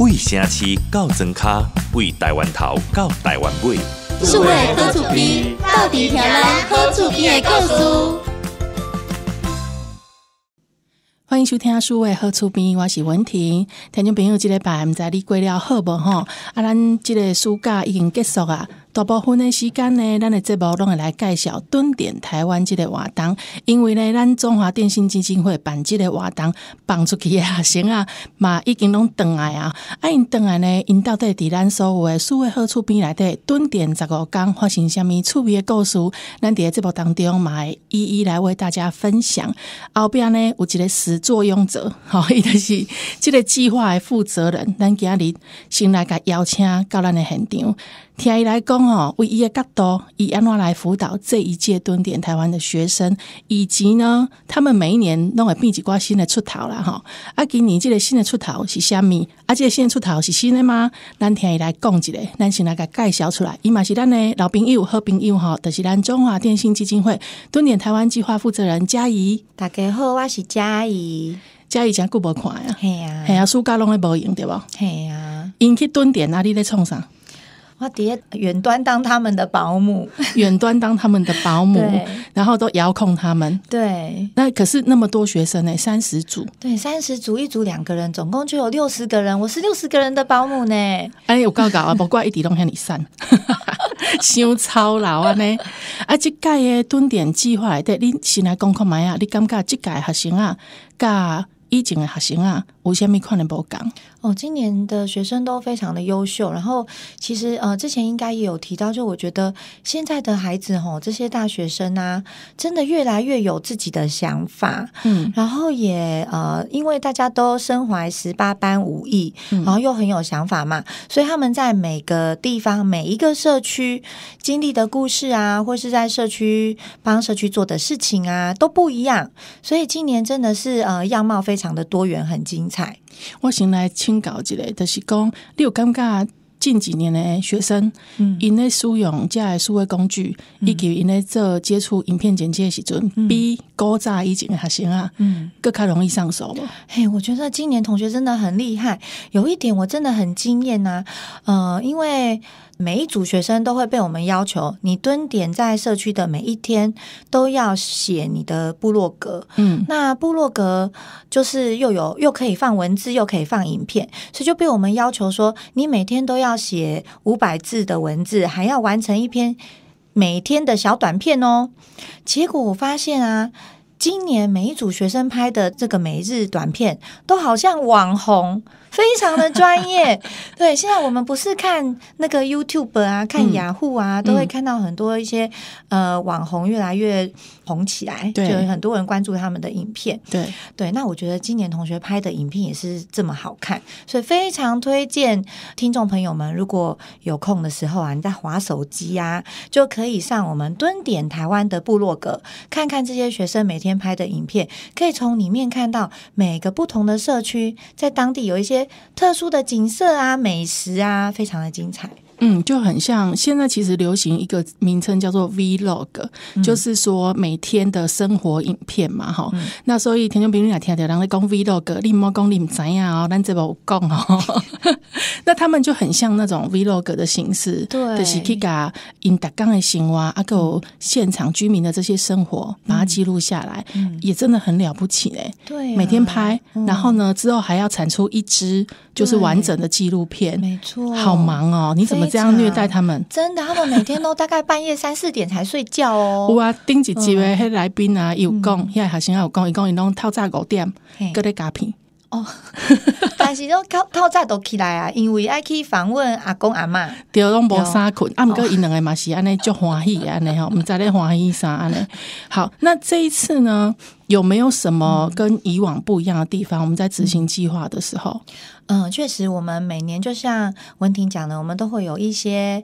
为城市到砖卡，为台湾头到台湾尾。苏伟好厝边？到底听人好厝边的故事？欢迎收听苏位何处边，我是文婷。听众朋友，记礼拜，不知你过了好不哈？啊，咱这个暑假已经结束啊。大部分的时间呢，咱的节目拢会来介绍蹲点台湾这个活动，因为呢，咱中华电信基金会办这个活动，放出去啊，行啊，嘛已经拢登来啊，啊，因登来呢，因到底伫咱所有的书会好处边来底蹲点，十五讲发生虾米味的故事，咱伫咧节目当中，嘛，一一来为大家分享。后壁呢，有一个始作俑者，吼，伊就是这个计划的负责人，咱今日先来甲邀请到咱的现场。听伊来讲吼，为伊个角度以安怎来辅导这一届蹲点台湾的学生，以及呢，他们每一年拢会变一寡新的出头啦吼。啊，今年即个新的出头是虾啊，即个新的出头是新的吗？咱听伊来讲一下，咱先来甲介绍出来。伊嘛是咱诶老朋友、好朋友吼，著是咱中华电信基金会蹲点台湾计划负责人嘉怡。大家好，我是嘉怡。嘉怡诚久无看快呀？系啊系啊，暑假拢会无闲对无？系啊，因去蹲点啊，你咧创啥？哇！叠远端当他们的保姆，远端当他们的保姆，然后都遥控他们。对，那可是那么多学生呢，三十组，对，三十组一组两个人，总共就有六十个人。我是六十个人的保姆呢。哎，我告告啊，不怪一滴都向你散，想操劳啊呢。啊，这届的蹲点计划来对，你先来讲看买啊。你感觉这届学生啊，甲以前的学生啊，有虾米困难不讲？哦，今年的学生都非常的优秀。然后，其实呃，之前应该也有提到，就我觉得现在的孩子哦，这些大学生啊，真的越来越有自己的想法。嗯，然后也呃，因为大家都身怀十八般武艺，然后又很有想法嘛，所以他们在每个地方、每一个社区经历的故事啊，或是在社区帮社区做的事情啊，都不一样。所以今年真的是呃，样貌非常的多元，很精彩。我先来请教一下，就是讲，你有感觉近几年的学生，嗯，因咧使用这个数位工具，以及因咧这接触影片剪辑的时阵古高以前的学生啊，嗯，更加容易上手嘛。嘿，我觉得今年同学真的很厉害，有一点我真的很惊艳呐，呃，因为。每一组学生都会被我们要求，你蹲点在社区的每一天都要写你的部落格。嗯，那部落格就是又有又可以放文字，又可以放影片，所以就被我们要求说，你每天都要写五百字的文字，还要完成一篇每天的小短片哦。结果我发现啊，今年每一组学生拍的这个每日短片，都好像网红。非常的专业，对。现在我们不是看那个 YouTube 啊，看雅虎啊，都会看到很多一些呃网红越来越红起来，就有很多人关注他们的影片。对对，那我觉得今年同学拍的影片也是这么好看，所以非常推荐听众朋友们，如果有空的时候啊，你在划手机呀，就可以上我们蹲点台湾的部落格，看看这些学生每天拍的影片，可以从里面看到每个不同的社区在当地有一些。特殊的景色啊，美食啊，非常的精彩。嗯，就很像现在其实流行一个名称叫做 Vlog，就是说每天的生活影片嘛，哈。那所以田中闽你也来听啊，人在讲 Vlog，你莫讲你知样啊，咱边有讲哦。那他们就很像那种 Vlog 的形式，对，就是去搞因特刚的新闻啊，够现场居民的这些生活，把它记录下来，也真的很了不起嘞。对，每天拍，然后呢之后还要产出一支。就是完整的纪录片，没错，好忙哦！你怎么这样虐待他们？真的，他们每天都大概半夜三四点才睡觉哦。哇，盯几几位来宾啊，又讲，现在学生又讲，一讲一弄偷炸五点，各类假片哦。但是，都偷炸都起来啊，因为爱去访问阿公阿妈，对，拢无啥困。阿过伊两个嘛是安尼，就欢喜安尼哈，唔在咧欢喜啥安尼。好，那这一次呢，有没有什么跟以往不一样的地方？我们在执行计划的时候。嗯，确实，我们每年就像文婷讲的，我们都会有一些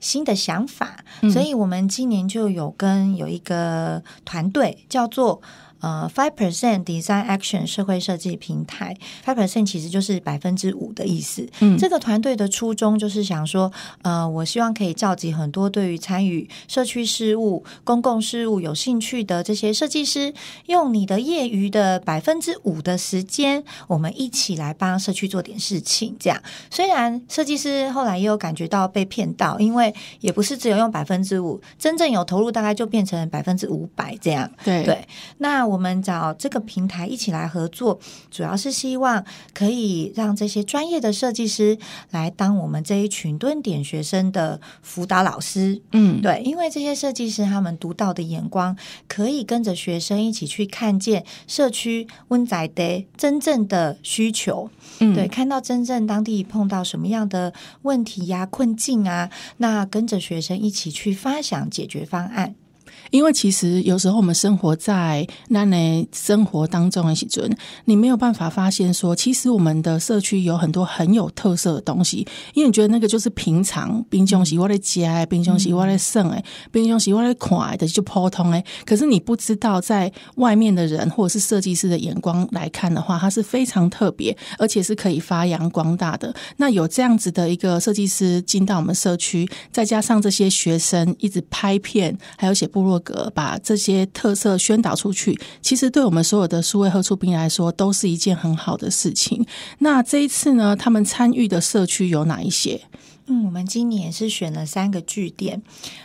新的想法，所以我们今年就有跟有一个团队叫做。呃，Five Percent Design Action 社会设计平台，Five Percent 其实就是百分之五的意思。嗯，这个团队的初衷就是想说，呃，我希望可以召集很多对于参与社区事务、公共事务有兴趣的这些设计师，用你的业余的百分之五的时间，我们一起来帮社区做点事情。这样，虽然设计师后来也有感觉到被骗到，因为也不是只有用百分之五，真正有投入大概就变成百分之五百这样。对对，那我。我们找这个平台一起来合作，主要是希望可以让这些专业的设计师来当我们这一群蹲点学生的辅导老师。嗯，对，因为这些设计师他们独到的眼光，可以跟着学生一起去看见社区温宅的真正的需求。嗯，对，看到真正当地碰到什么样的问题呀、困境啊，那跟着学生一起去发想解决方案。因为其实有时候我们生活在那呢生活当中，的时准你没有办法发现说，其实我们的社区有很多很有特色的东西。因为你觉得那个就是平常冰箱喜我的家，冰箱喜我的剩，哎，冰箱喜我的款的就普通哎。可是你不知道，在外面的人或者是设计师的眼光来看的话，它是非常特别，而且是可以发扬光大的。那有这样子的一个设计师进到我们社区，再加上这些学生一直拍片，还有写部落。格把这些特色宣导出去，其实对我们所有的数位喝出兵来说，都是一件很好的事情。那这一次呢，他们参与的社区有哪一些？嗯，我们今年是选了三个据点，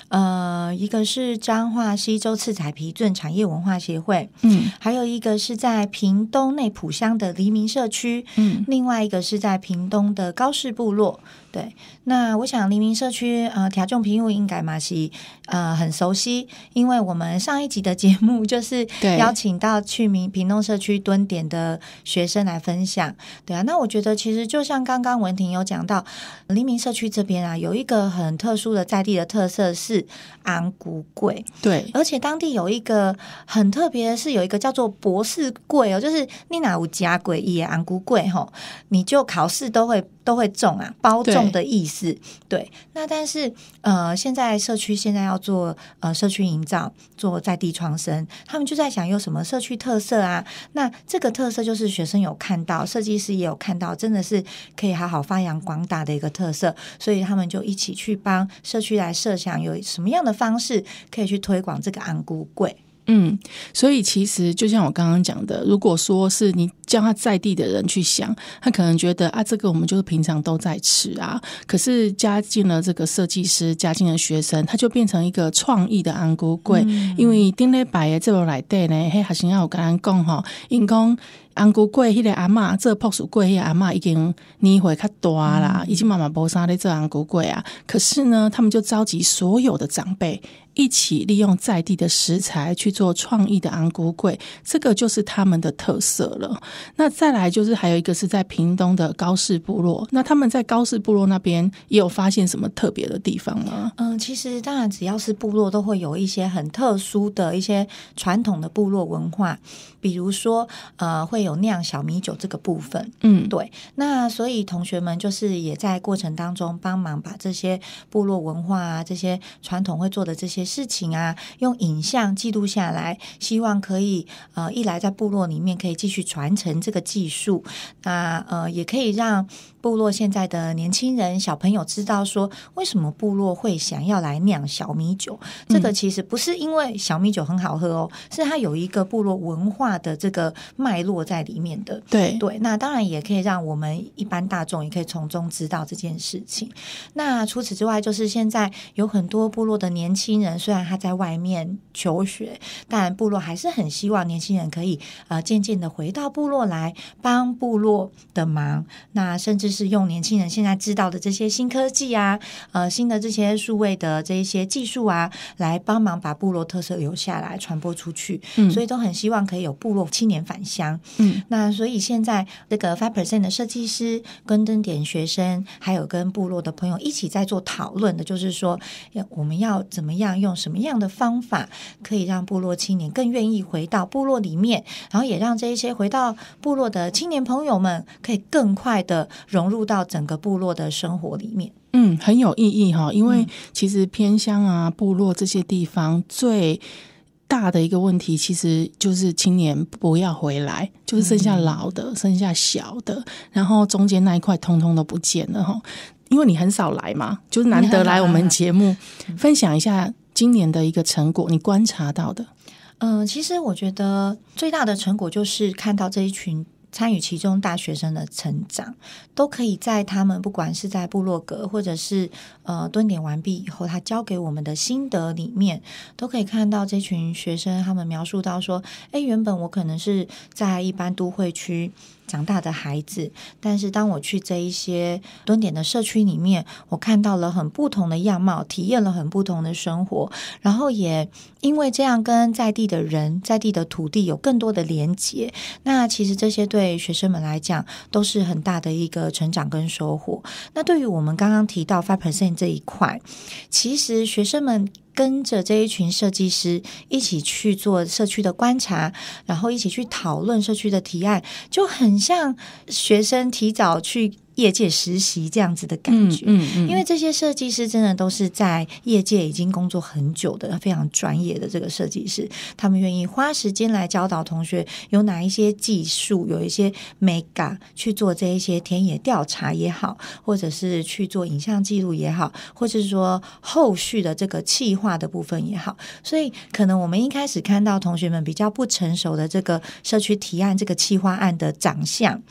呃，一个是彰化西周赤彩皮镇产业文化协会，嗯，还有一个是在屏东内埔乡的黎明社区，嗯，另外一个是在屏东的高士部落。对，那我想黎明社区呃调重屏幕应该嘛是呃很熟悉，因为我们上一集的节目就是邀请到去民平东社区蹲点的学生来分享，对啊，那我觉得其实就像刚刚文婷有讲到，黎明社区这边啊有一个很特殊的在地的特色是昂古贵，对，而且当地有一个很特别的是有一个叫做博士柜哦，就是你哪有家桂也昂古贵吼，你就考试都会都会中啊，包中。的意思，对，那但是呃，现在社区现在要做呃社区营造，做在地创生，他们就在想有什么社区特色啊？那这个特色就是学生有看到，设计师也有看到，真的是可以好好发扬光大的一个特色，所以他们就一起去帮社区来设想有什么样的方式可以去推广这个安菇柜。嗯，所以其实就像我刚刚讲的，如果说是你叫他在地的人去想，他可能觉得啊，这个我们就是平常都在吃啊。可是加进了这个设计师，加进了学生，他就变成一个创意的安锅柜。因为丁来摆的这个来对呢，嘿，还生要我跟他讲吼，因讲安锅柜，迄个阿妈这朴素柜，个阿妈已经年会较大啦，已经慢慢无啥咧做安锅柜啊。可是呢，他们就召集所有的长辈。一起利用在地的食材去做创意的安锅柜，这个就是他们的特色了。那再来就是还有一个是在屏东的高士部落，那他们在高士部落那边也有发现什么特别的地方吗？嗯，其实当然只要是部落都会有一些很特殊的一些传统的部落文化，比如说呃会有酿小米酒这个部分。嗯，对。那所以同学们就是也在过程当中帮忙把这些部落文化啊这些传统会做的这些。事情啊，用影像记录下来，希望可以呃，一来在部落里面可以继续传承这个技术，那呃，也可以让部落现在的年轻人、小朋友知道说，为什么部落会想要来酿小米酒。这个其实不是因为小米酒很好喝哦，是它有一个部落文化的这个脉络在里面的。对对，那当然也可以让我们一般大众也可以从中知道这件事情。那除此之外，就是现在有很多部落的年轻人。虽然他在外面求学，但部落还是很希望年轻人可以呃渐渐的回到部落来帮部落的忙。那甚至是用年轻人现在知道的这些新科技啊，呃新的这些数位的这一些技术啊，来帮忙把部落特色留下来、传播出去。嗯，所以都很希望可以有部落青年返乡。嗯，那所以现在这个 Five Percent 的设计师跟登点学生，还有跟部落的朋友一起在做讨论的，就是说要我们要怎么样用。用什么样的方法可以让部落青年更愿意回到部落里面，然后也让这一些回到部落的青年朋友们可以更快的融入到整个部落的生活里面？嗯，很有意义哈，因为其实偏乡啊、部落这些地方最大的一个问题，其实就是青年不要回来，就是剩下老的，剩下小的，然后中间那一块通通都不见了哈，因为你很少来嘛，就是难得来我们节目分享一下。今年的一个成果，你观察到的？嗯，其实我觉得最大的成果就是看到这一群参与其中大学生的成长，都可以在他们不管是在部落格或者是呃蹲点完毕以后，他教给我们的心得里面，都可以看到这群学生他们描述到说：“哎，原本我可能是在一般都会区。”长大的孩子，但是当我去这一些蹲点的社区里面，我看到了很不同的样貌，体验了很不同的生活，然后也因为这样跟在地的人、在地的土地有更多的连结。那其实这些对学生们来讲都是很大的一个成长跟收获。那对于我们刚刚提到 five percent 这一块，其实学生们。跟着这一群设计师一起去做社区的观察，然后一起去讨论社区的提案，就很像学生提早去。业界实习这样子的感觉，因为这些设计师真的都是在业界已经工作很久的非常专业的这个设计师，他们愿意花时间来教导同学有哪一些技术，有一些 mega 去做这一些田野调查也好，或者是去做影像记录也好，或者是说后续的这个企划的部分也好，所以可能我们一开始看到同学们比较不成熟的这个社区提案、这个企划案的长相，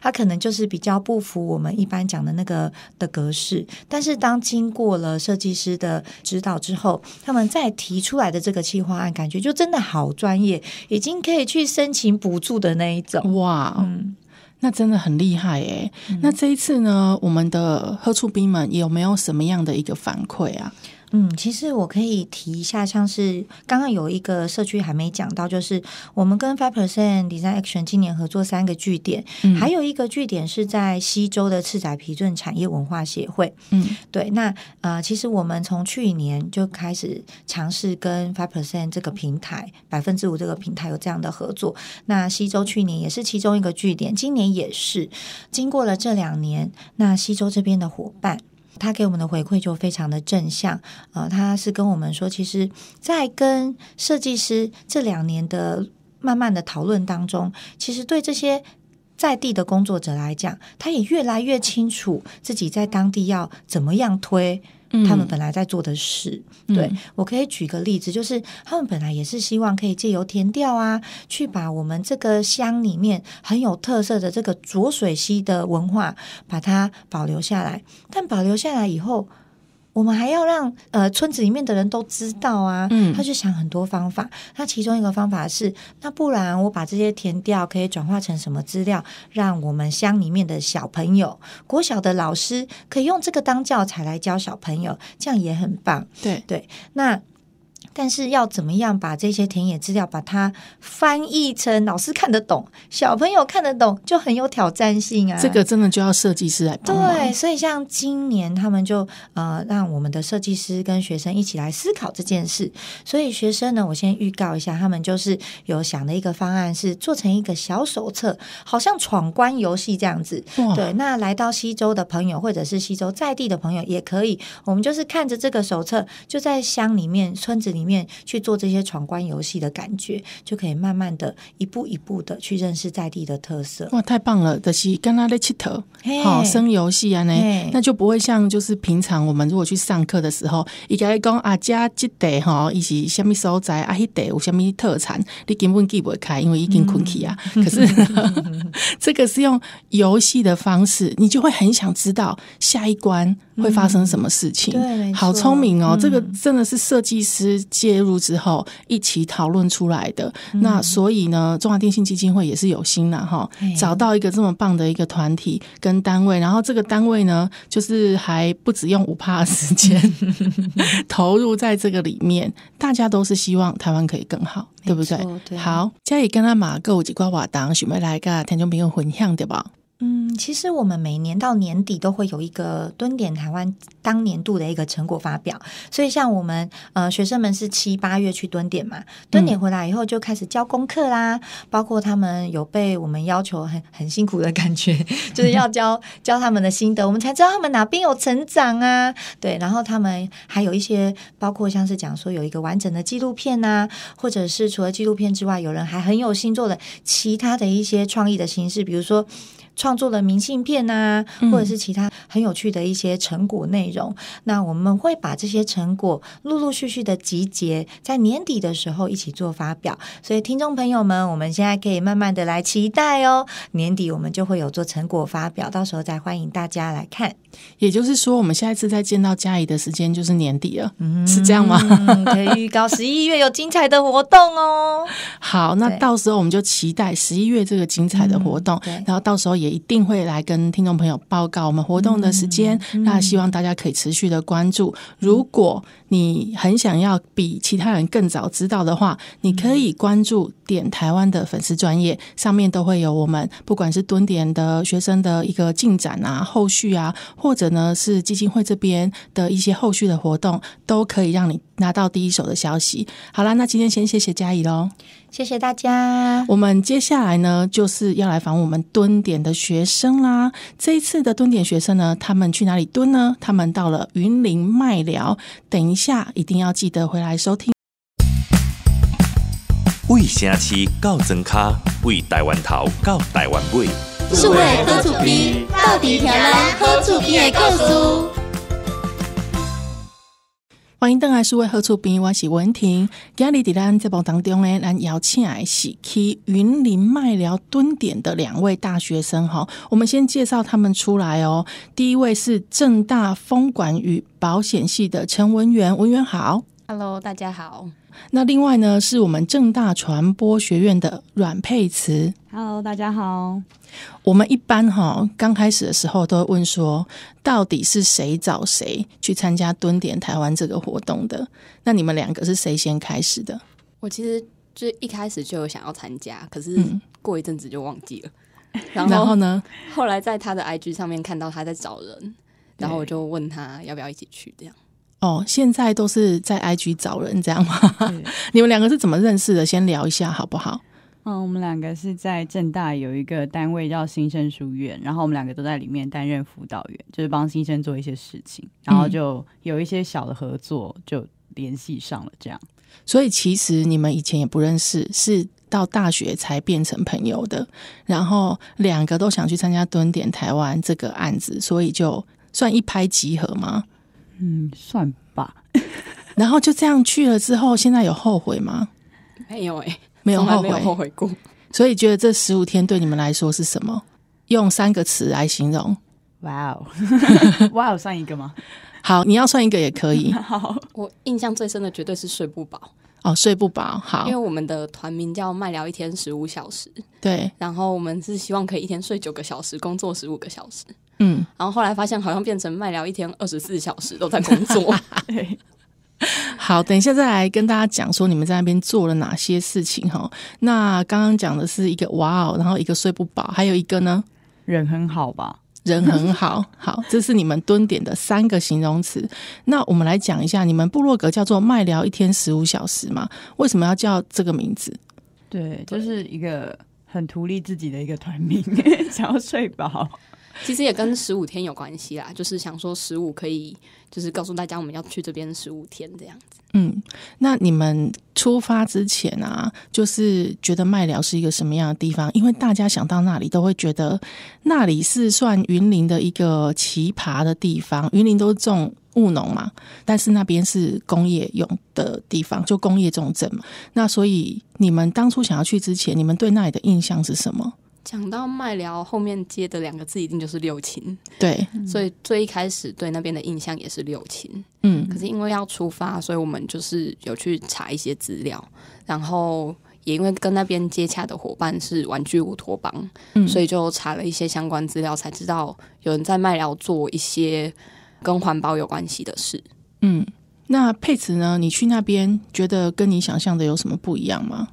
它可能就是比较不符。我们一般讲的那个的格式，但是当经过了设计师的指导之后，他们再提出来的这个计划案，感觉就真的好专业，已经可以去申请补助的那一种。哇，嗯，那真的很厉害哎。那这一次呢，我们的贺处兵们有没有什么样的一个反馈啊？嗯，其实我可以提一下，像是刚刚有一个社区还没讲到，就是我们跟 Five Percent Design Action 今年合作三个据点，还有一个据点是在西周的赤仔皮顿产业文化协会。嗯，对，那呃，其实我们从去年就开始尝试跟 Five Percent 这个平台，百分之五这个平台有这样的合作。那西周去年也是其中一个据点，今年也是。经过了这两年，那西周这边的伙伴。他给我们的回馈就非常的正向，呃，他是跟我们说，其实，在跟设计师这两年的慢慢的讨论当中，其实对这些在地的工作者来讲，他也越来越清楚自己在当地要怎么样推。他们本来在做的事，对我可以举个例子，就是他们本来也是希望可以借由填调啊，去把我们这个乡里面很有特色的这个浊水溪的文化，把它保留下来，但保留下来以后。我们还要让呃村子里面的人都知道啊，他就想很多方法。那其中一个方法是，那不然我把这些填掉，可以转化成什么资料，让我们乡里面的小朋友、国小的老师可以用这个当教材来教小朋友，这样也很棒。对对，那。但是要怎么样把这些田野资料把它翻译成老师看得懂、小朋友看得懂，就很有挑战性啊！这个真的就要设计师来帮对，所以像今年他们就呃让我们的设计师跟学生一起来思考这件事。所以学生呢，我先预告一下，他们就是有想的一个方案是做成一个小手册，好像闯关游戏这样子。对，那来到西周的朋友或者是西周在地的朋友也可以，我们就是看着这个手册，就在乡里面、村子里面去做这些闯关游戏的感觉，就可以慢慢的一步一步的去认识在地的特色。哇，太棒了！这是跟他的七头，好生游戏啊！呢，那就不会像就是平常我们如果去上课的时候，一个讲啊家记地哈，一起虾米所在啊，黑地有虾米特产，你根本记不开，因为已经困起啊。可是 这个是用游戏的方式，你就会很想知道下一关会发生什么事情。对，好聪明哦！这个真的是设计师。介入之后一起讨论出来的，那所以呢，中华电信基金会也是有心的哈，找到一个这么棒的一个团体跟单位，然后这个单位呢，就是还不止用五帕时间 投入在这个里面，大家都是希望台湾可以更好，对不对？好，嘉义跟阿马各五几瓜瓦党，许咪来个听众朋友分享对吧？嗯，其实我们每年到年底都会有一个蹲点台湾当年度的一个成果发表，所以像我们呃学生们是七八月去蹲点嘛，蹲点回来以后就开始交功课啦，包括他们有被我们要求很很辛苦的感觉，就是要教教他们的心得，我们才知道他们哪边有成长啊，对，然后他们还有一些包括像是讲说有一个完整的纪录片呐，或者是除了纪录片之外，有人还很有心做的其他的一些创意的形式，比如说。创作的明信片啊，或者是其他很有趣的一些成果内容，那我们会把这些成果陆陆续续的集结，在年底的时候一起做发表。所以，听众朋友们，我们现在可以慢慢的来期待哦。年底我们就会有做成果发表，到时候再欢迎大家来看。也就是说，我们下一次再见到嘉怡的时间就是年底了，是这样吗？可以预告十一月有精彩的活动哦。好，那到时候我们就期待十一月这个精彩的活动，然后到时候也。也一定会来跟听众朋友报告我们活动的时间，那希望大家可以持续的关注。如果你很想要比其他人更早知道的话，你可以关注点台湾的粉丝专业，上面都会有我们不管是蹲点的学生的一个进展啊、后续啊，或者呢是基金会这边的一些后续的活动，都可以让你拿到第一手的消息。好啦，那今天先谢谢佳怡喽，谢谢大家。我们接下来呢就是要来访我们蹲点的学生啦。这一次的蹲点学生呢，他们去哪里蹲呢？他们到了云林麦寮等。下一定要记得回来收听。为城市搞装卡，为台湾头到台湾尾。数位好作品，到底听咱好作品的故事。欢迎邓爱书为何处边，我是文婷。今日在咱节目当中呢，咱邀请来是去云林麦寮蹲点的两位大学生哈，我们先介绍他们出来哦。第一位是正大风管与保险系的陈文元，文元好，Hello，大家好。那另外呢，是我们正大传播学院的阮佩慈。Hello，大家好。我们一般哈刚开始的时候都会问说，到底是谁找谁去参加蹲点台湾这个活动的？那你们两个是谁先开始的？我其实就是一开始就有想要参加，可是过一阵子就忘记了。然后呢？后来在他的 IG 上面看到他在找人，然后我就问他要不要一起去这样。哦，现在都是在 IG 找人这样吗？你们两个是怎么认识的？先聊一下好不好？嗯，我们两个是在政大有一个单位叫新生书院，然后我们两个都在里面担任辅导员，就是帮新生做一些事情，然后就有一些小的合作，就联系上了这样。所以其实你们以前也不认识，是到大学才变成朋友的。然后两个都想去参加蹲点台湾这个案子，所以就算一拍即合吗？嗯，算吧。然后就这样去了之后，现在有后悔吗？没有哎，没有后悔，后悔过。所以觉得这十五天对你们来说是什么？用三个词来形容。哇哦，哇哦，算一个吗？好，你要算一个也可以。好，我印象最深的绝对是睡不饱。哦，睡不饱。好，因为我们的团名叫“慢聊一天十五小时”。对。然后我们是希望可以一天睡九个小时，工作十五个小时。嗯，然后后来发现好像变成卖聊一天二十四小时都在工作。好，等一下再来跟大家讲说你们在那边做了哪些事情哈。那刚刚讲的是一个哇哦，然后一个睡不饱，还有一个呢人很好吧？人很好，好，这是你们蹲点的三个形容词。那我们来讲一下，你们部落格叫做卖聊一天十五小时嘛？为什么要叫这个名字？对，就是一个很图利自己的一个团名，想要睡饱。其实也跟十五天有关系啦，就是想说十五可以，就是告诉大家我们要去这边十五天这样子。嗯，那你们出发之前啊，就是觉得麦寮是一个什么样的地方？因为大家想到那里都会觉得那里是算云林的一个奇葩的地方。云林都是种务农嘛，但是那边是工业用的地方，就工业重镇嘛。那所以你们当初想要去之前，你们对那里的印象是什么？讲到麦寮，后面接的两个字一定就是六轻。对，所以最一开始对那边的印象也是六轻。嗯，可是因为要出发，所以我们就是有去查一些资料，然后也因为跟那边接洽的伙伴是玩具乌托邦，所以就查了一些相关资料，才知道有人在麦寮做一些跟环保有关系的事。嗯，那佩慈呢？你去那边觉得跟你想象的有什么不一样吗？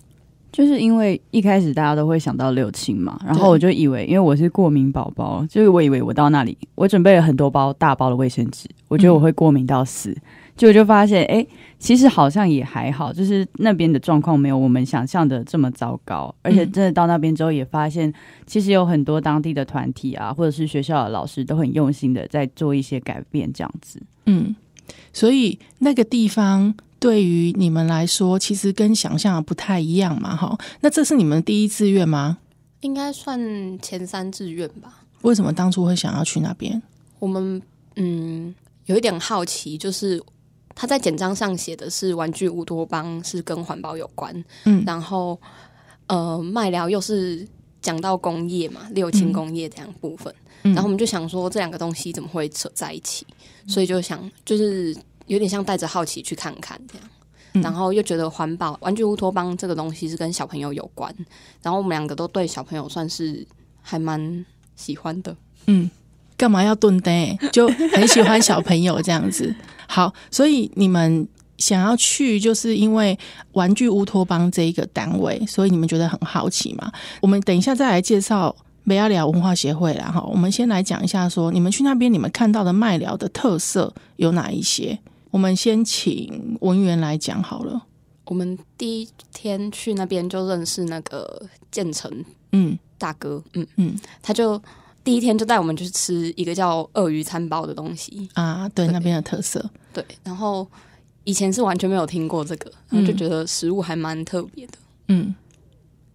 就是因为一开始大家都会想到六亲嘛，然后我就以为，因为我是过敏宝宝，就是我以为我到那里，我准备了很多包大包的卫生纸，我觉得我会过敏到死，结果就发现，哎，其实好像也还好，就是那边的状况没有我们想象的这么糟糕，而且真的到那边之后也发现，其实有很多当地的团体啊，或者是学校的老师都很用心的在做一些改变，这样子，嗯，所以那个地方。对于你们来说，其实跟想象不太一样嘛，哈。那这是你们第一志愿吗？应该算前三志愿吧。为什么当初会想要去那边？我们嗯，有一点好奇，就是他在简章上写的是玩具乌托邦是跟环保有关，嗯，然后呃，麦寮又是讲到工业嘛，六轻工业这样部分，然后我们就想说这两个东西怎么会扯在一起，所以就想就是。有点像带着好奇去看看这样，然后又觉得环保。玩具乌托邦这个东西是跟小朋友有关，然后我们两个都对小朋友算是还蛮喜欢的。嗯，干嘛要蹲呆？就很喜欢小朋友这样子。好，所以你们想要去，就是因为玩具乌托邦这一个单位，所以你们觉得很好奇嘛？我们等一下再来介绍麦寮文化协会啦，哈，我们先来讲一下，说你们去那边，你们看到的麦寮的特色有哪一些？我们先请文员来讲好了。我们第一天去那边就认识那个建成，嗯，大哥，嗯嗯，他就第一天就带我们去吃一个叫鳄鱼餐包的东西啊，对，那边的特色。对，然后以前是完全没有听过这个，然后就觉得食物还蛮特别的，嗯。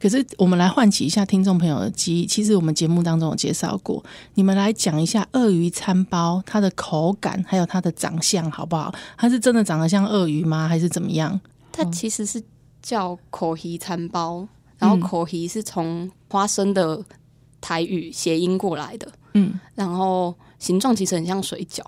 可是，我们来唤起一下听众朋友的记忆。其实我们节目当中有介绍过，你们来讲一下鳄鱼餐包它的口感，还有它的长相，好不好？它是真的长得像鳄鱼吗？还是怎么样？它其实是叫口皮餐包，然后口皮是从花生的台语谐音过来的。嗯，然后形状其实很像水饺，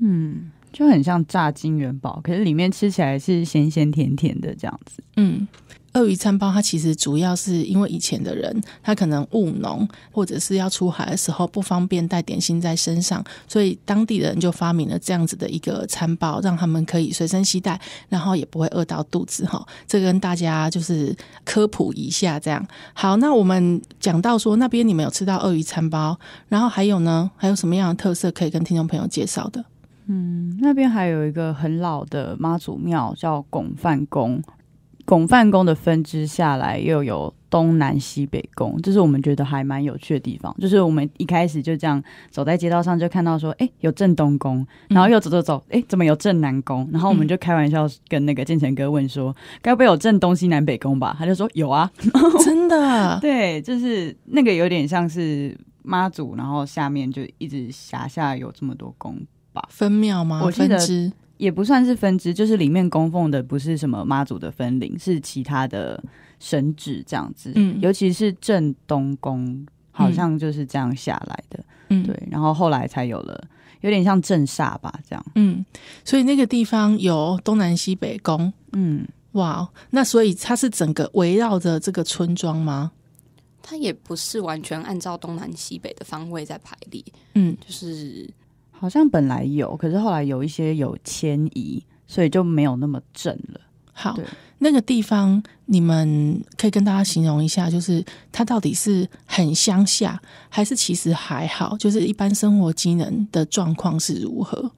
嗯，就很像炸金元宝。可是里面吃起来是咸咸甜甜的这样子。嗯。鳄鱼餐包，它其实主要是因为以前的人，他可能务农或者是要出海的时候不方便带点心在身上，所以当地的人就发明了这样子的一个餐包，让他们可以随身携带，然后也不会饿到肚子哈。这跟大家就是科普一下这样。好，那我们讲到说那边你们有吃到鳄鱼餐包，然后还有呢，还有什么样的特色可以跟听众朋友介绍的？嗯，那边还有一个很老的妈祖庙，叫拱范宫。巩范宫的分支下来又有东南西北宫，这是我们觉得还蛮有趣的地方。就是我们一开始就这样走在街道上，就看到说，哎，有正东宫，然后又走走走，哎，怎么有正南宫？然后我们就开玩笑跟那个建成哥问说，该不会有正东西南北宫吧？他就说有啊，真的，对，就是那个有点像是妈祖，然后下面就一直辖下有这么多宫吧？分庙吗？记得。也不算是分支，就是里面供奉的不是什么妈祖的分灵，是其他的神祇这样子。嗯，尤其是正东宫，好像就是这样下来的。嗯，对，然后后来才有了，有点像镇煞吧，这样。嗯，所以那个地方有东南西北宫。嗯，哇，那所以它是整个围绕着这个村庄吗？它也不是完全按照东南西北的方位在排列。嗯，就是。好像本来有，可是后来有一些有迁移，所以就没有那么正了。好，那个地方你们可以跟大家形容一下，就是它到底是很乡下，还是其实还好？就是一般生活机能的状况是如何？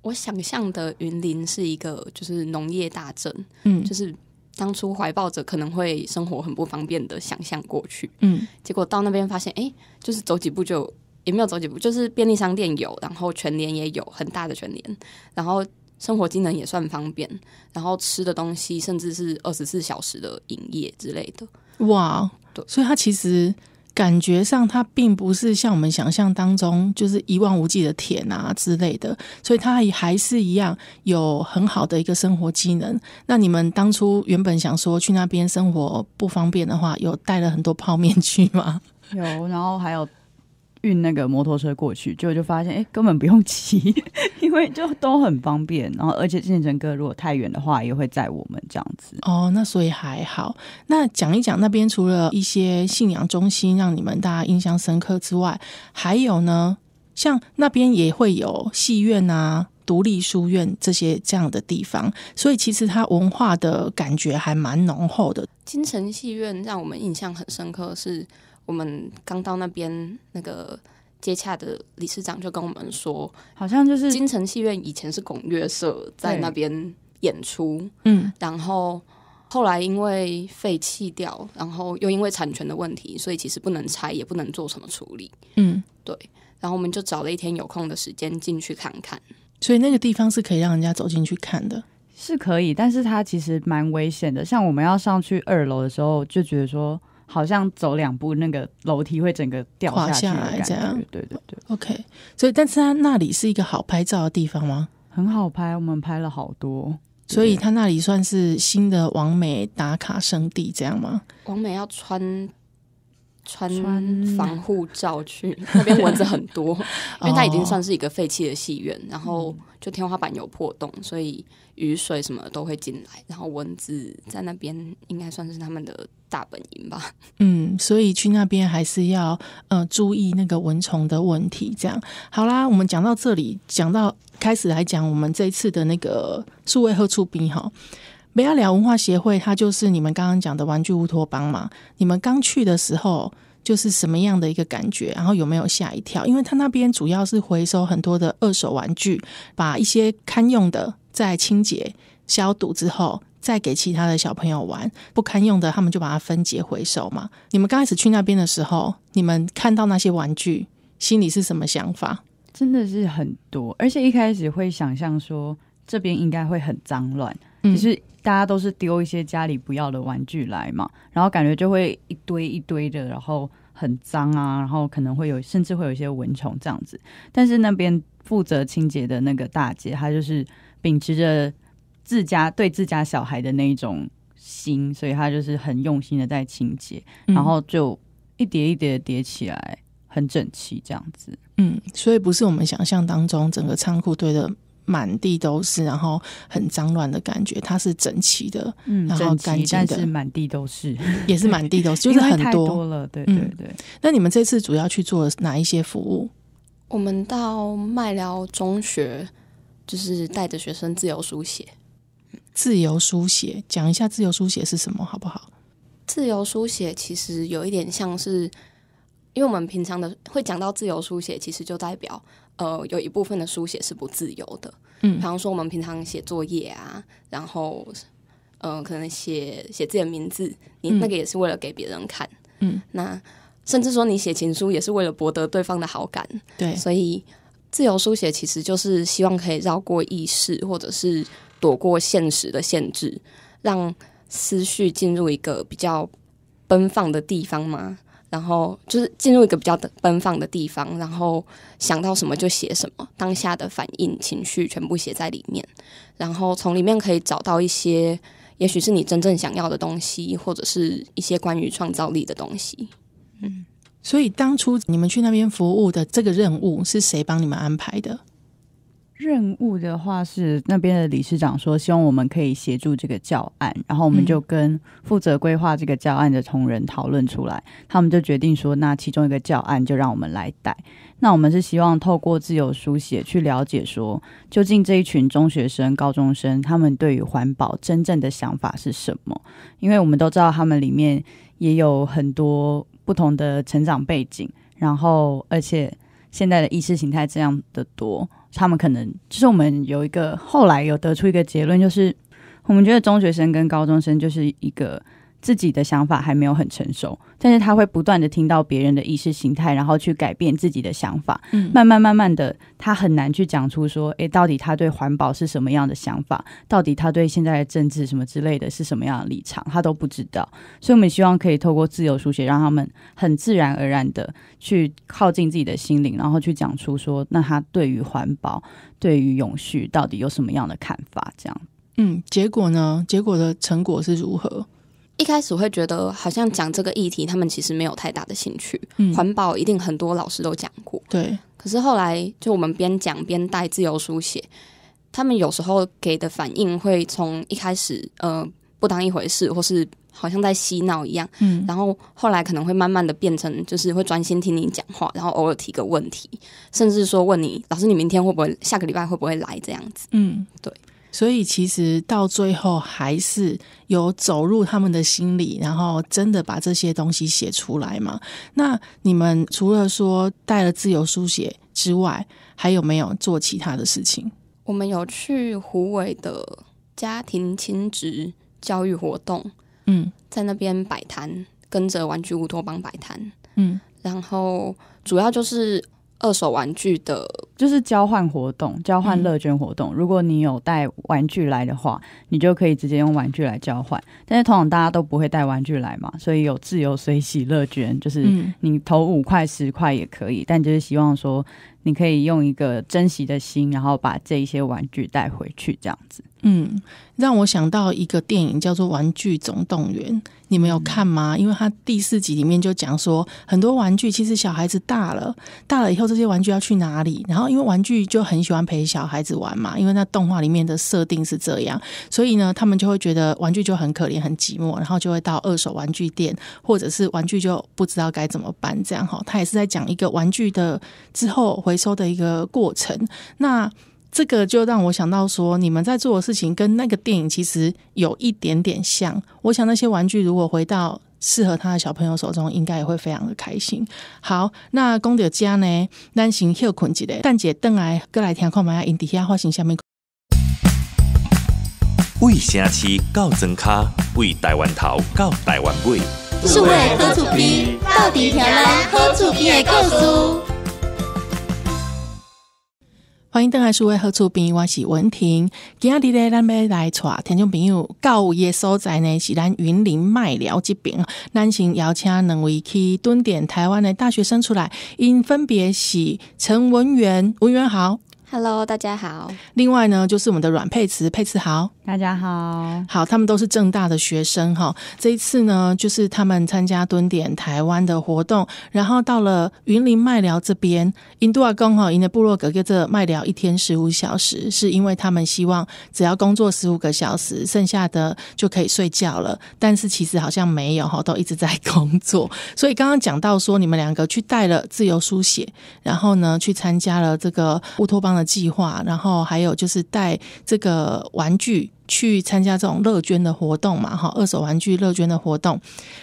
我想象的云林是一个就是农业大镇，嗯，就是当初怀抱着可能会生活很不方便的想象过去，嗯，结果到那边发现，哎，就是走几步就。也没有走几步，就是便利商店有，然后全年也有，很大的全年，然后生活机能也算方便，然后吃的东西甚至是二十四小时的营业之类的。哇，对，所以它其实感觉上它并不是像我们想象当中就是一望无际的田啊之类的，所以它也还是一样有很好的一个生活机能。那你们当初原本想说去那边生活不方便的话，有带了很多泡面去吗？有，然后还有。运那个摩托车过去，果就发现哎，根本不用骑，因为就都很方便。然后，而且建成哥如果太远的话，也会载我们这样子。哦，那所以还好。那讲一讲那边，除了一些信仰中心让你们大家印象深刻之外，还有呢，像那边也会有戏院啊、独立书院这些这样的地方，所以其实它文化的感觉还蛮浓厚的。京城戏院让我们印象很深刻是。我们刚到那边，那个接洽的理事长就跟我们说，好像就是京城戏院以前是拱月社在那边演出，嗯，然后后来因为废弃掉，然后又因为产权的问题，所以其实不能拆，也不能做什么处理。嗯，对。然后我们就找了一天有空的时间进去看看，所以那个地方是可以让人家走进去看的，是可以，但是它其实蛮危险的。像我们要上去二楼的时候，就觉得说。好像走两步那个楼梯会整个掉下来，这样对对对。OK，所以但是它那里是一个好拍照的地方吗？很好拍，我们拍了好多。所以它那里算是新的王美打卡圣地，这样吗？王美要穿。穿防护罩去那边蚊子很多，因为它已经算是一个废弃的戏院，然后就天花板有破洞，所以雨水什么都会进来，然后蚊子在那边应该算是他们的大本营吧。嗯，所以去那边还是要呃注意那个蚊虫的问题。这样好啦，我们讲到这里，讲到开始来讲我们这一次的那个数位何处兵哈。不亚聊文化协会，它就是你们刚刚讲的玩具乌托邦嘛？你们刚去的时候，就是什么样的一个感觉？然后有没有吓一跳？因为它那边主要是回收很多的二手玩具，把一些堪用的在清洁消毒之后，再给其他的小朋友玩；不堪用的，他们就把它分解回收嘛。你们刚开始去那边的时候，你们看到那些玩具，心里是什么想法？真的是很多，而且一开始会想象说这边应该会很脏乱。就是大家都是丢一些家里不要的玩具来嘛，然后感觉就会一堆一堆的，然后很脏啊，然后可能会有，甚至会有一些蚊虫这样子。但是那边负责清洁的那个大姐，她就是秉持着自家对自家小孩的那一种心，所以她就是很用心的在清洁，然后就一叠一叠叠起来，很整齐这样子。嗯，所以不是我们想象当中整个仓库堆的。满地都是，然后很脏乱的感觉。它是整齐的，嗯，然后干净的，但是满地都是，也是 满地都是，就是很多了。对对对。那你们这次主要去做哪一些服务？我们到麦寮中学，就是带着学生自由书写。自由书写，讲一下自由书写是什么，好不好？自由书写其实有一点像是，因为我们平常的会讲到自由书写，其实就代表。呃，有一部分的书写是不自由的，嗯，比方说我们平常写作业啊，然后呃，可能写写字的名字，你那个也是为了给别人看，嗯，那甚至说你写情书也是为了博得对方的好感，对，所以自由书写其实就是希望可以绕过意识，或者是躲过现实的限制，让思绪进入一个比较奔放的地方吗？然后就是进入一个比较奔放的地方，然后想到什么就写什么，当下的反应、情绪全部写在里面，然后从里面可以找到一些也许是你真正想要的东西，或者是一些关于创造力的东西。嗯，所以当初你们去那边服务的这个任务是谁帮你们安排的？任务的话是那边的理事长说，希望我们可以协助这个教案，然后我们就跟负责规划这个教案的同仁讨论出来，他们就决定说，那其中一个教案就让我们来带。那我们是希望透过自由书写去了解，说究竟这一群中学生、高中生他们对于环保真正的想法是什么？因为我们都知道他们里面也有很多不同的成长背景，然后而且现在的意识形态这样的多。他们可能就是我们有一个后来有得出一个结论，就是我们觉得中学生跟高中生就是一个。自己的想法还没有很成熟，但是他会不断的听到别人的意识形态，然后去改变自己的想法。嗯，慢慢慢慢的，他很难去讲出说，诶，到底他对环保是什么样的想法？到底他对现在的政治什么之类的是什么样的立场？他都不知道。所以我们希望可以透过自由书写，让他们很自然而然的去靠近自己的心灵，然后去讲出说，那他对于环保、对于永续到底有什么样的看法？这样。嗯，结果呢？结果的成果是如何？一开始会觉得好像讲这个议题，他们其实没有太大的兴趣。环保一定很多老师都讲过，对。可是后来就我们边讲边带自由书写，他们有时候给的反应会从一开始呃不当一回事，或是好像在洗脑一样，嗯。然后后来可能会慢慢的变成，就是会专心听你讲话，然后偶尔提个问题，甚至说问你老师，你明天会不会下个礼拜会不会来这样子，嗯，对。所以其实到最后还是有走入他们的心理，然后真的把这些东西写出来嘛？那你们除了说带了自由书写之外，还有没有做其他的事情？我们有去胡伟的家庭亲子教育活动，嗯，在那边摆摊，跟着玩具乌托邦摆摊，嗯，然后主要就是二手玩具的。就是交换活动，交换乐捐活动。如果你有带玩具来的话，你就可以直接用玩具来交换。但是通常大家都不会带玩具来嘛，所以有自由随喜乐捐，就是你投五块、十块也可以，但就是希望说你可以用一个珍惜的心，然后把这些玩具带回去这样子。嗯，让我想到一个电影叫做《玩具总动员》，你们有看吗？因为他第四集里面就讲说，很多玩具其实小孩子大了，大了以后这些玩具要去哪里？然后因为玩具就很喜欢陪小孩子玩嘛，因为那动画里面的设定是这样，所以呢，他们就会觉得玩具就很可怜、很寂寞，然后就会到二手玩具店，或者是玩具就不知道该怎么办这样哈。他也是在讲一个玩具的之后回收的一个过程。那这个就让我想到说，你们在做的事情跟那个电影其实有一点点像。我想那些玩具如果回到适合他的小朋友手中，应该也会非常的开心。好，那公德家呢？咱先休困一下，但姐邓来过来听看买下因底下发生下面。为城市到砖卡，为台湾头到台湾尾，是为好厝边到底听咱好厝边的故事。欢迎登岸，是为何处？我是文婷。今日咧，咱要来带听众朋友告慰的所在呢，是咱云林麦寮这边。咱先邀请两位去蹲点台湾的大学生出来，因分别是陈文媛、文媛好，Hello，大家好。另外呢，就是我们的阮佩慈，佩慈好。大家好，好，他们都是正大的学生哈。这一次呢，就是他们参加蹲点台湾的活动，然后到了云林麦寮这边，印度阿公哈，赢的部落格格这麦寮一天十五小时，是因为他们希望只要工作十五个小时，剩下的就可以睡觉了。但是其实好像没有哈，都一直在工作。所以刚刚讲到说，你们两个去带了自由书写，然后呢，去参加了这个乌托邦的计划，然后还有就是带这个玩具。去参加这种乐捐的活动嘛，哈，二手玩具乐捐的活动。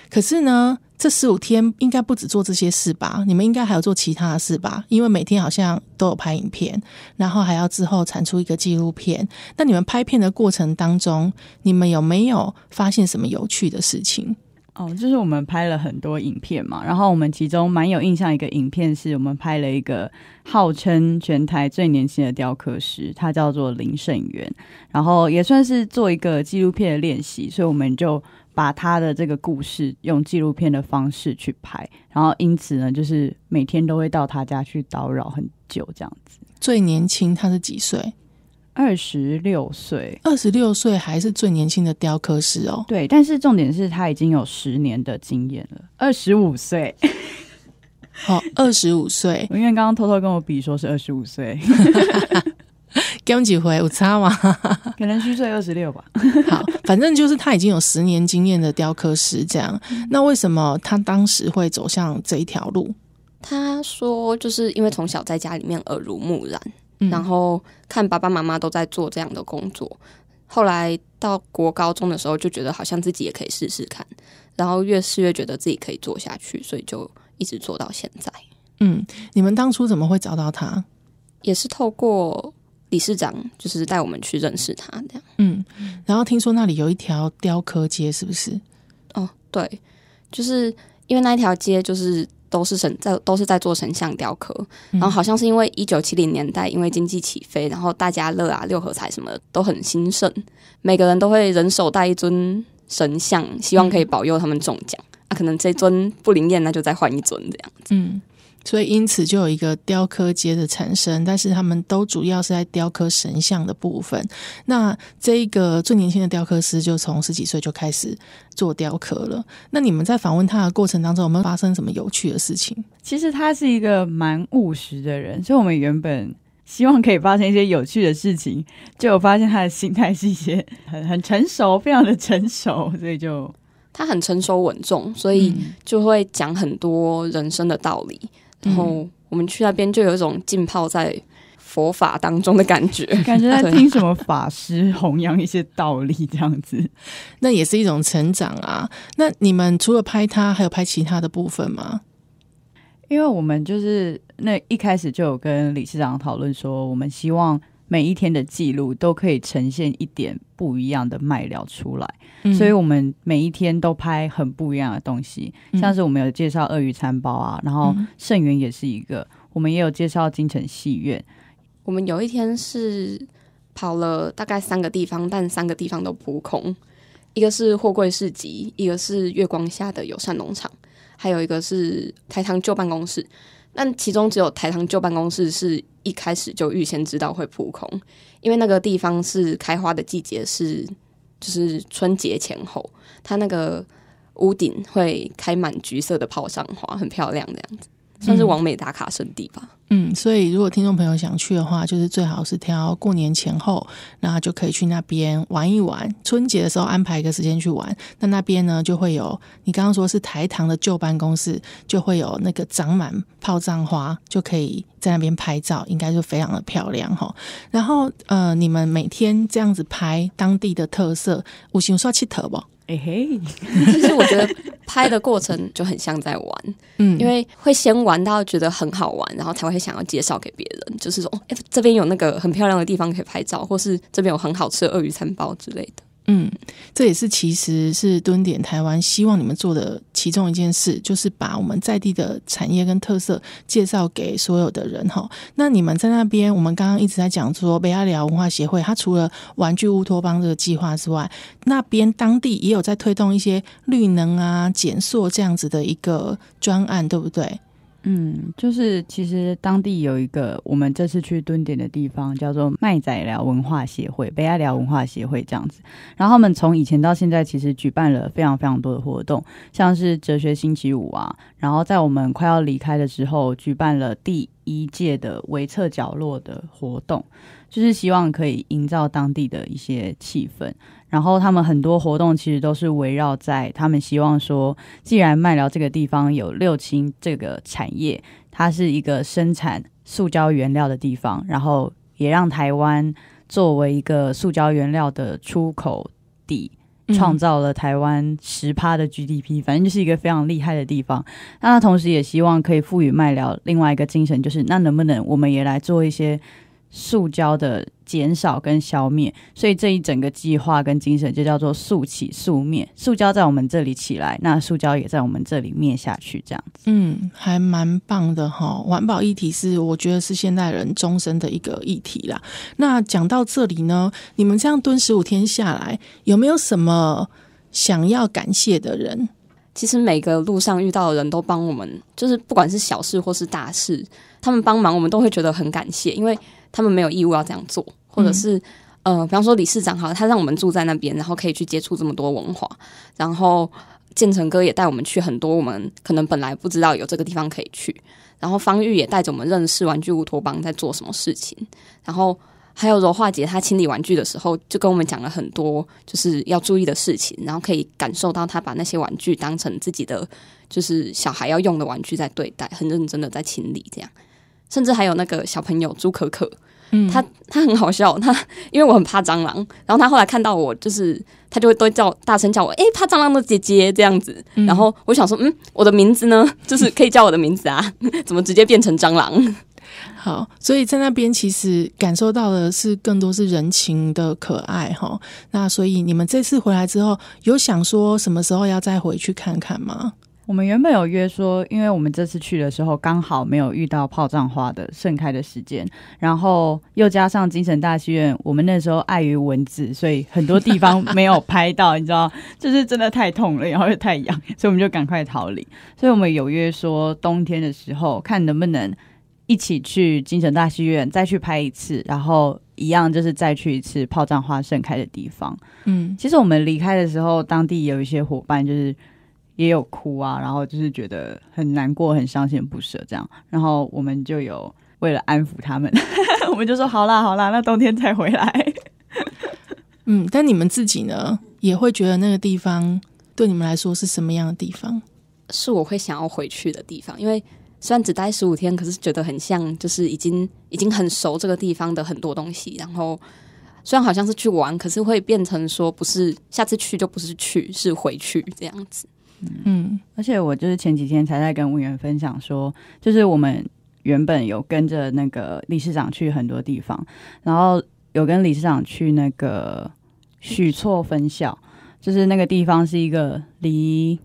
可是呢，这十五天应该不止做这些事吧？你们应该还有做其他的事吧？因为每天好像都有拍影片，然后还要之后产出一个纪录片。那你们拍片的过程当中，你们有没有发现什么有趣的事情？哦，就是我们拍了很多影片嘛，然后我们其中蛮有印象一个影片，是我们拍了一个号称全台最年轻的雕刻师，他叫做林胜元，然后也算是做一个纪录片的练习，所以我们就把他的这个故事用纪录片的方式去拍，然后因此呢，就是每天都会到他家去叨扰很久这样子。最年轻他是几岁？二十六岁，二十六岁还是最年轻的雕刻师哦。对，但是重点是他已经有十年的经验了。二十五岁，好，二十五岁。我因为刚刚偷偷跟我比，说是二十五岁，跟几回我差吗？可能虚岁二十六吧。好，反正就是他已经有十年经验的雕刻师。这样，那为什么他当时会走向这一条路？他说，就是因为从小在家里面耳濡目染。然后看爸爸妈妈都在做这样的工作，后来到国高中的时候就觉得好像自己也可以试试看，然后越试越觉得自己可以做下去，所以就一直做到现在。嗯，你们当初怎么会找到他？也是透过理事长，就是带我们去认识他这样。嗯，然后听说那里有一条雕刻街，是不是？哦，对，就是因为那一条街就是。都是神在，都是在做神像雕刻。然后好像是因为一九七零年代，因为经济起飞，然后大家乐啊、六合彩什么的都很兴盛，每个人都会人手带一尊神像，希望可以保佑他们中奖。啊，可能这尊不灵验，那就再换一尊这样子。嗯。所以，因此就有一个雕刻街的产生，但是他们都主要是在雕刻神像的部分。那这一个最年轻的雕刻师就从十几岁就开始做雕刻了。那你们在访问他的过程当中，有没有发生什么有趣的事情？其实他是一个蛮务实的人，所以我们原本希望可以发生一些有趣的事情，就有发现他的心态是一些很很成熟，非常的成熟。所以就他很成熟稳重，所以就会讲很多人生的道理。然后我们去那边就有一种浸泡在佛法当中的感觉，感觉在听什么法师弘扬一些道理这样子，那也是一种成长啊。那你们除了拍他，还有拍其他的部分吗？因为我们就是那一开始就有跟理事长讨论说，我们希望。每一天的记录都可以呈现一点不一样的卖料出来，所以我们每一天都拍很不一样的东西。像是我们有介绍鳄鱼餐包啊，然后盛源也是一个，我们也有介绍京城戏院。我们有一天是跑了大概三个地方，但三个地方都扑空。一个是货柜市集，一个是月光下的友善农场，还有一个是台糖旧办公室。但其中只有台糖旧办公室是一开始就预先知道会扑空，因为那个地方是开花的季节是就是春节前后，它那个屋顶会开满橘色的泡上花，很漂亮的样子。算是完美打卡圣地吧。嗯，所以如果听众朋友想去的话，就是最好是挑过年前后，那就可以去那边玩一玩。春节的时候安排一个时间去玩，那那边呢就会有你刚刚说是台糖的旧办公室，就会有那个长满炮仗花，就可以在那边拍照，应该就非常的漂亮哈。然后呃，你们每天这样子拍当地的特色，五行说七头不？哎嘿，就是我觉得拍的过程就很像在玩，嗯，因为会先玩到觉得很好玩，然后才会想要介绍给别人，就是说哦，这边有那个很漂亮的地方可以拍照，或是这边有很好吃的鳄鱼餐包之类的。嗯，这也是其实是蹲点台湾，希望你们做的其中一件事，就是把我们在地的产业跟特色介绍给所有的人哈。那你们在那边，我们刚刚一直在讲说，北亚里奥文化协会，它除了玩具乌托邦这个计划之外，那边当地也有在推动一些绿能啊、减塑这样子的一个专案，对不对？嗯，就是其实当地有一个我们这次去蹲点的地方叫做麦仔寮文化协会、北爱寮文化协会这样子。然后他们从以前到现在，其实举办了非常非常多的活动，像是哲学星期五啊。然后在我们快要离开的时候，举办了第一届的微测角落的活动，就是希望可以营造当地的一些气氛。然后他们很多活动其实都是围绕在他们希望说，既然麦寮这个地方有六轻这个产业，它是一个生产塑胶原料的地方，然后也让台湾作为一个塑胶原料的出口地，创造了台湾十趴的 GDP，反正就是一个非常厉害的地方。那同时也希望可以赋予麦寮另外一个精神，就是那能不能我们也来做一些。塑胶的减少跟消灭，所以这一整个计划跟精神就叫做“塑起塑灭”。塑胶在我们这里起来，那塑胶也在我们这里灭下去，这样子。嗯，还蛮棒的哈。环保议题是我觉得是现代人终身的一个议题啦。那讲到这里呢，你们这样蹲十五天下来，有没有什么想要感谢的人？其实每个路上遇到的人都帮我们，就是不管是小事或是大事，他们帮忙我们都会觉得很感谢，因为。他们没有义务要这样做，或者是，呃，比方说理事长哈，他让我们住在那边，然后可以去接触这么多文化。然后建成哥也带我们去很多我们可能本来不知道有这个地方可以去。然后方玉也带着我们认识玩具乌托邦在做什么事情。然后还有柔化姐，她清理玩具的时候就跟我们讲了很多，就是要注意的事情。然后可以感受到她把那些玩具当成自己的，就是小孩要用的玩具在对待，很认真的在清理这样。甚至还有那个小朋友朱可可，嗯，他他很好笑，他因为我很怕蟑螂，然后他后来看到我，就是他就会都叫大声叫我，哎，怕蟑螂的姐姐这样子，然后我想说，嗯，我的名字呢，就是可以叫我的名字啊，怎么直接变成蟑螂？好，所以在那边其实感受到的是更多是人情的可爱哈。那所以你们这次回来之后，有想说什么时候要再回去看看吗？我们原本有约说，因为我们这次去的时候刚好没有遇到炮仗花的盛开的时间，然后又加上精城大戏院，我们那时候碍于蚊子，所以很多地方没有拍到，你知道，就是真的太痛了，然后又太痒，所以我们就赶快逃离。所以，我们有约说冬天的时候，看能不能一起去精城大戏院再去拍一次，然后一样就是再去一次炮仗花盛开的地方。嗯，其实我们离开的时候，当地有一些伙伴就是。也有哭啊，然后就是觉得很难过、很伤心、不舍这样，然后我们就有为了安抚他们，我们就说好啦，好啦，那冬天再回来。嗯，但你们自己呢，也会觉得那个地方对你们来说是什么样的地方？是我会想要回去的地方，因为虽然只待十五天，可是觉得很像，就是已经已经很熟这个地方的很多东西。然后虽然好像是去玩，可是会变成说不是下次去就不是去，是回去这样子。嗯，而且我就是前几天才在跟文员分享说，就是我们原本有跟着那个理事长去很多地方，然后有跟理事长去那个许厝分校，就是那个地方是一个离。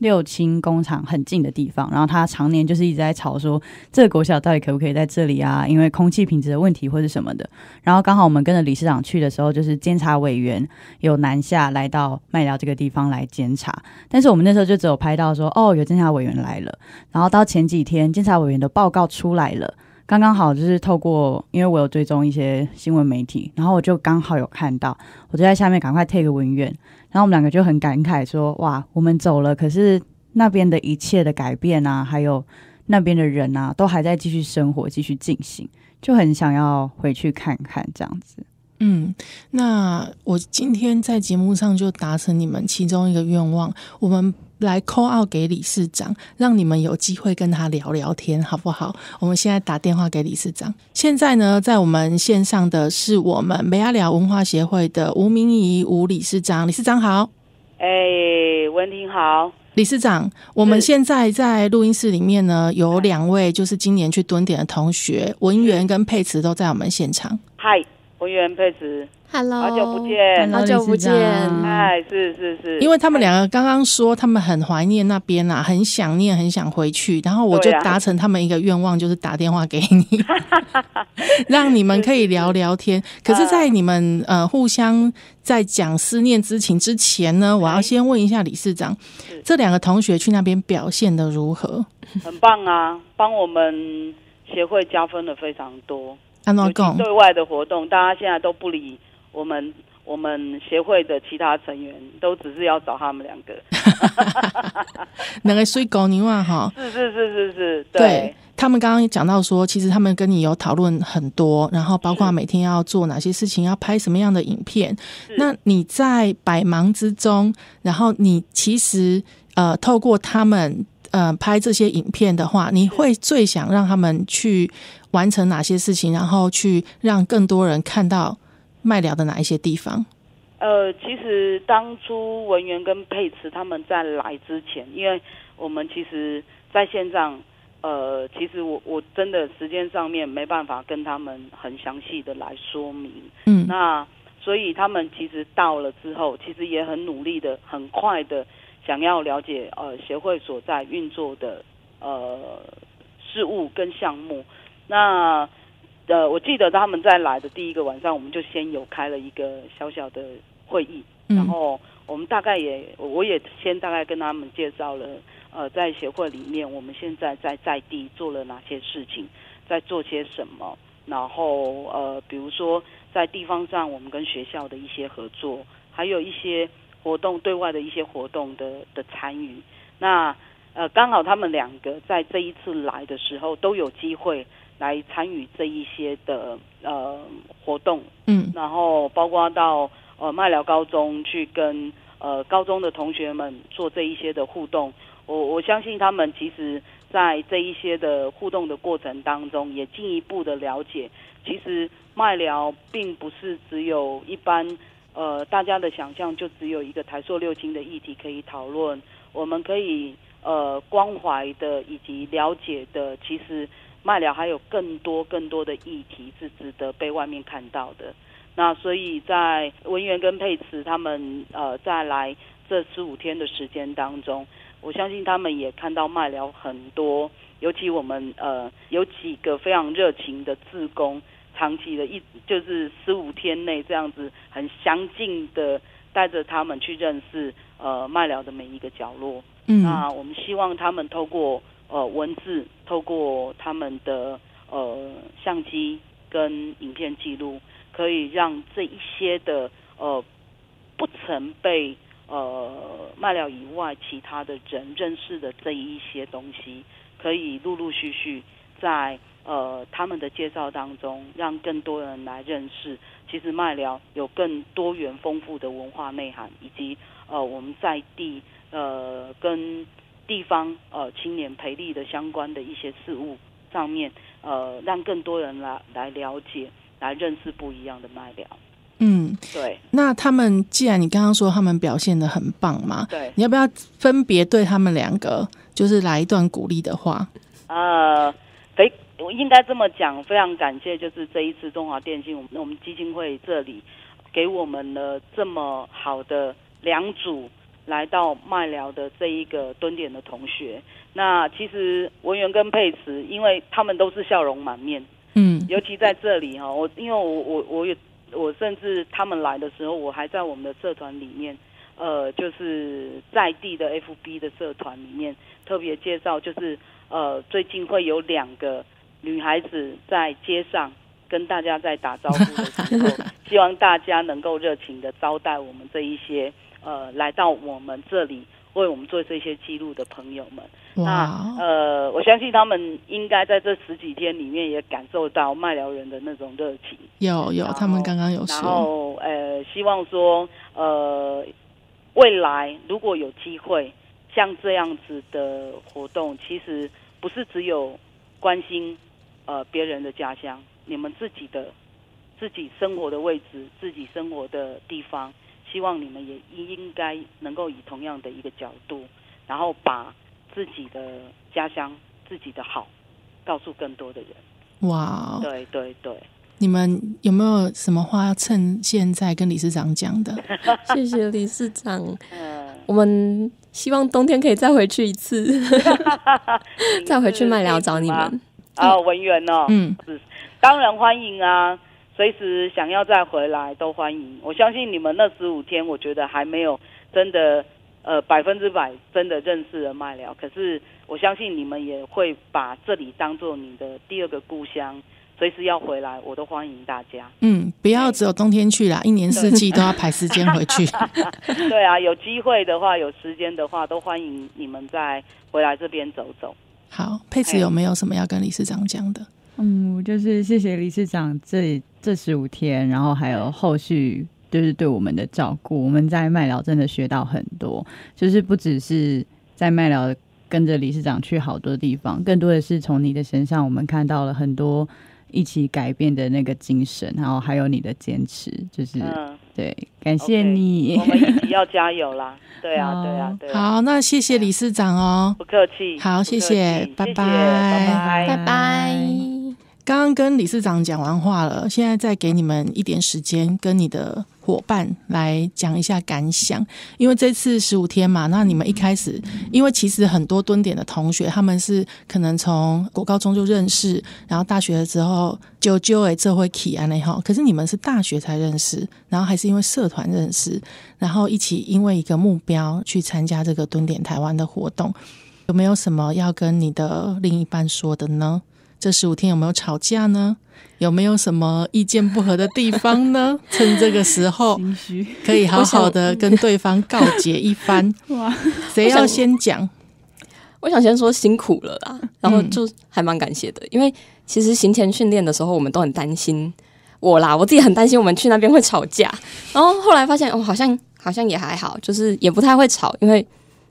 六轻工厂很近的地方，然后他常年就是一直在吵说这个国小到底可不可以在这里啊？因为空气品质的问题或者什么的。然后刚好我们跟着理事长去的时候，就是监察委员有南下来到麦寮这个地方来监察。但是我们那时候就只有拍到说哦，有监察委员来了。然后到前几天监察委员的报告出来了，刚刚好就是透过因为我有追踪一些新闻媒体，然后我就刚好有看到，我就在下面赶快 t a take 个文员。然后我们两个就很感慨，说：“哇，我们走了，可是那边的一切的改变啊，还有那边的人啊，都还在继续生活，继续进行，就很想要回去看看这样子。”嗯，那我今天在节目上就达成你们其中一个愿望，我们。来 call out 给理事长，让你们有机会跟他聊聊天，好不好？我们现在打电话给理事长。现在呢，在我们线上的是我们梅阿寮文化协会的吴明仪吴理事长，理事长好。哎，文婷好，理事长。我们现在在录音室里面呢，有两位就是今年去蹲点的同学，文员跟佩慈都在我们现场。嗨。文员佩慈，Hello，好久不见，好久不见，嗨，是是是，因为他们两个刚刚说他们很怀念那边呐，很想，念，很想回去，然后我就达成他们一个愿望，就是打电话给你，让你们可以聊聊天。可是，在你们呃互相在讲思念之情之前呢，我要先问一下理事长，这两个同学去那边表现的如何？很棒啊，帮我们协会加分的非常多。安对外的活动，大家现在都不理我们，我们协会的其他成员都只是要找他们两个。两个水狗，你问哈？是是是是是，对他们刚刚讲到说，其实他们跟你有讨论很多，然后包括每天要做哪些事情，要拍什么样的影片。那你在百忙之中，然后你其实呃，透过他们。呃，拍这些影片的话，你会最想让他们去完成哪些事情，然后去让更多人看到麦聊的哪一些地方？呃，其实当初文员跟佩慈他们在来之前，因为我们其实在线上。呃，其实我我真的时间上面没办法跟他们很详细的来说明。嗯，那所以他们其实到了之后，其实也很努力的，很快的。想要了解呃协会所在运作的呃事务跟项目，那呃我记得他们在来的第一个晚上，我们就先有开了一个小小的会议，然后我们大概也我也先大概跟他们介绍了呃在协会里面我们现在在在地做了哪些事情，在做些什么，然后呃比如说在地方上我们跟学校的一些合作，还有一些。活动对外的一些活动的的参与，那呃刚好他们两个在这一次来的时候都有机会来参与这一些的呃活动，嗯，然后包括到呃麦疗高中去跟呃高中的同学们做这一些的互动，我我相信他们其实在这一些的互动的过程当中，也进一步的了解，其实麦疗并不是只有一般。呃，大家的想象就只有一个台塑六金的议题可以讨论。我们可以呃关怀的以及了解的，其实麦寮还有更多更多的议题是值得被外面看到的。那所以在文员跟佩慈他们呃再来这十五天的时间当中，我相信他们也看到麦寮很多，尤其我们呃有几个非常热情的自工。长期的，一就是十五天内这样子很详尽的，带着他们去认识呃麦寮的每一个角落。嗯，那我们希望他们透过呃文字，透过他们的呃相机跟影片记录，可以让这一些的呃不曾被呃麦寮以外其他的人认识的这一些东西，可以陆陆续续在。呃，他们的介绍当中，让更多人来认识，其实麦聊有更多元丰富的文化内涵，以及呃，我们在地呃跟地方呃青年培力的相关的一些事物上面，呃，让更多人来来了解，来认识不一样的麦聊。嗯，对。那他们既然你刚刚说他们表现的很棒嘛，对，你要不要分别对他们两个，就是来一段鼓励的话？呃，我应该这么讲，非常感谢，就是这一次中华电信，我们我们基金会这里，给我们了这么好的两组来到麦聊的这一个蹲点的同学。那其实文员跟佩慈，因为他们都是笑容满面，嗯，尤其在这里哈，我因为我我我也我甚至他们来的时候，我还在我们的社团里面，呃，就是在地的 FB 的社团里面特别介绍，就是呃，最近会有两个。女孩子在街上跟大家在打招呼的时候，希望大家能够热情的招待我们这一些呃来到我们这里为我们做这些记录的朋友们。那呃，我相信他们应该在这十几天里面也感受到卖疗人的那种热情。有有，他们刚刚有说，呃，希望说呃，未来如果有机会像这样子的活动，其实不是只有关心。呃，别人的家乡，你们自己的、自己生活的位置、自己生活的地方，希望你们也应该能够以同样的一个角度，然后把自己的家乡、自己的好告诉更多的人。哇！对对对，你们有没有什么话要趁现在跟理事长讲的？谢谢理事长。我们希望冬天可以再回去一次，再回去卖聊找你们。啊，文员哦，嗯，是当然欢迎啊，随时想要再回来都欢迎。我相信你们那十五天，我觉得还没有真的呃百分之百真的认识了麦寮。可是我相信你们也会把这里当做你的第二个故乡，随时要回来我都欢迎大家。嗯，不要只有冬天去啦，一年四季都要排时间回去。对啊，有机会的话，有时间的话都欢迎你们再回来这边走走。好，佩慈有没有什么要跟理事长讲的？嗯，就是谢谢理事长这这十五天，然后还有后续就是对我们的照顾，我们在麦聊真的学到很多，就是不只是在麦聊跟着理事长去好多地方，更多的是从你的身上我们看到了很多一起改变的那个精神，然后还有你的坚持，就是。对，感谢你，我们一起要加油啦！对啊，对啊，对好，那谢谢理事长哦，不客气，好，谢谢，拜拜，拜拜，拜拜。刚刚跟理事长讲完话了，现在再给你们一点时间，跟你的伙伴来讲一下感想。因为这次十五天嘛，那你们一开始，因为其实很多蹲点的同学，他们是可能从国高中就认识，然后大学的时候就就诶这会起啊那哈，可是你们是大学才认识，然后还是因为社团认识，然后一起因为一个目标去参加这个蹲点台湾的活动，有没有什么要跟你的另一半说的呢？这十五天有没有吵架呢？有没有什么意见不合的地方呢？趁这个时候可以好好的跟对方告诫一番。哇，谁要先讲？我想先说辛苦了啦，然后就还蛮感谢的，因为其实行前训练的时候，我们都很担心我啦，我自己很担心我们去那边会吵架。然后后来发现，哦，好像好像也还好，就是也不太会吵，因为。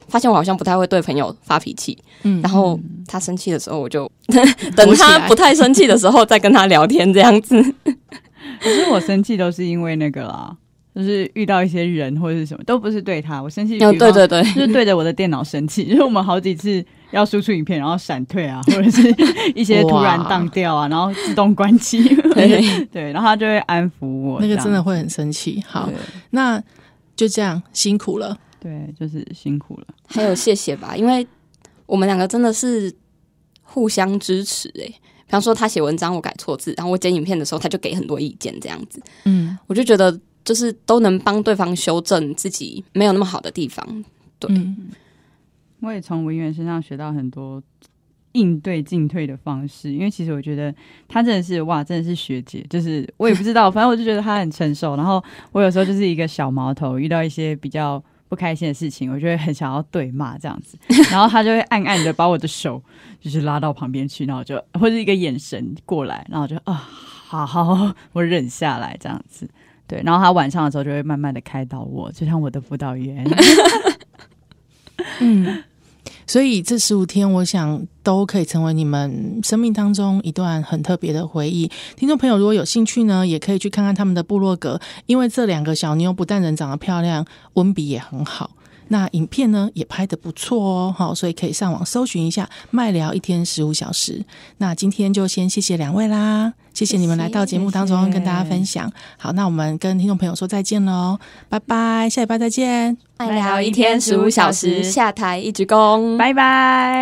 发现我好像不太会对朋友发脾气，嗯，然后他生气的时候，我就 等他不太生气的时候再跟他聊天这样子。可是我生气都是因为那个啦，就是遇到一些人或者是什么，都不是对他，我生气。对对对，就是对着我的电脑生气。就是我们好几次要输出影片，然后闪退啊，或者是一些突然宕掉啊，然后自动关机。对对，然后他就会安抚我。那个真的会很生气。好，那就这样，辛苦了。对，就是辛苦了。还有谢谢吧，因为我们两个真的是互相支持哎。比方说他写文章我改错字，然后我剪影片的时候他就给很多意见这样子。嗯，我就觉得就是都能帮对方修正自己没有那么好的地方。对，我也从文员身上学到很多应对进退的方式。因为其实我觉得他真的是哇，真的是学姐，就是我也不知道，反正我就觉得他很成熟。然后我有时候就是一个小毛头，遇到一些比较。不开心的事情，我就会很想要对骂这样子，然后他就会暗暗的把我的手就是拉到旁边去，然后就或者一个眼神过来，然后就啊，好好，我忍下来这样子，对，然后他晚上的时候就会慢慢的开导我，就像我的辅导员，嗯。所以这十五天，我想都可以成为你们生命当中一段很特别的回忆。听众朋友如果有兴趣呢，也可以去看看他们的部落格，因为这两个小妞不但人长得漂亮，文笔也很好，那影片呢也拍的不错哦，好，所以可以上网搜寻一下。麦聊一天十五小时，那今天就先谢谢两位啦。谢谢你们来到节目当中跟大家分享。好，那我们跟听众朋友说再见喽，拜拜，下礼拜再见。爱聊一天十五小时，下台一鞠躬，拜拜。